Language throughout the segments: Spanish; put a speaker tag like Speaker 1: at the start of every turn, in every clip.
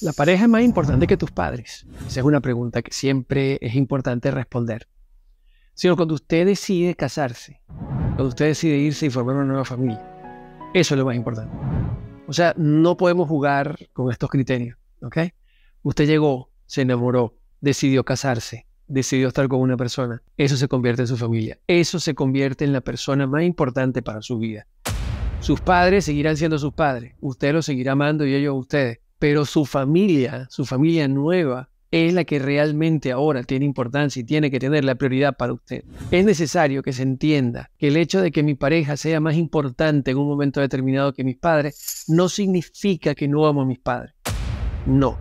Speaker 1: ¿La pareja es más importante que tus padres? Esa es una pregunta que siempre es importante responder. Sino cuando usted decide casarse, cuando usted decide irse y formar una nueva familia. Eso es lo más importante. O sea, no podemos jugar con estos criterios, ¿ok? Usted llegó, se enamoró, decidió casarse, decidió estar con una persona. Eso se convierte en su familia. Eso se convierte en la persona más importante para su vida. Sus padres seguirán siendo sus padres. Usted los seguirá amando y ellos a ustedes pero su familia, su familia nueva, es la que realmente ahora tiene importancia y tiene que tener la prioridad para usted. Es necesario que se entienda que el hecho de que mi pareja sea más importante en un momento determinado que mis padres no significa que no amo a mis padres. No,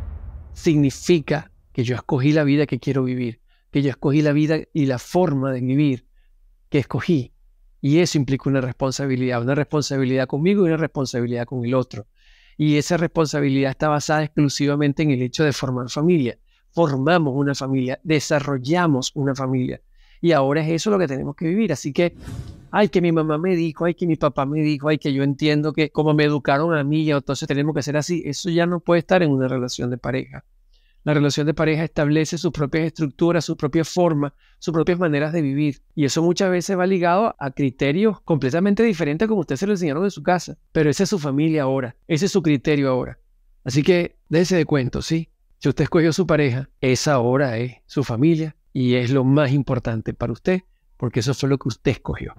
Speaker 1: significa que yo escogí la vida que quiero vivir, que yo escogí la vida y la forma de vivir que escogí. Y eso implica una responsabilidad, una responsabilidad conmigo y una responsabilidad con el otro y esa responsabilidad está basada exclusivamente en el hecho de formar familia. Formamos una familia, desarrollamos una familia. Y ahora es eso lo que tenemos que vivir. Así que, ay, que mi mamá me dijo, ay, que mi papá me dijo, ay, que yo entiendo que como me educaron a mí, entonces tenemos que ser así. Eso ya no puede estar en una relación de pareja. La relación de pareja establece sus propias estructuras, sus propias formas, sus propias maneras de vivir. Y eso muchas veces va ligado a criterios completamente diferentes como usted se lo enseñaron en su casa. Pero esa es su familia ahora, ese es su criterio ahora. Así que dése de cuento, ¿sí? Si usted escogió su pareja, esa ahora es su familia y es lo más importante para usted porque eso es lo que usted escogió.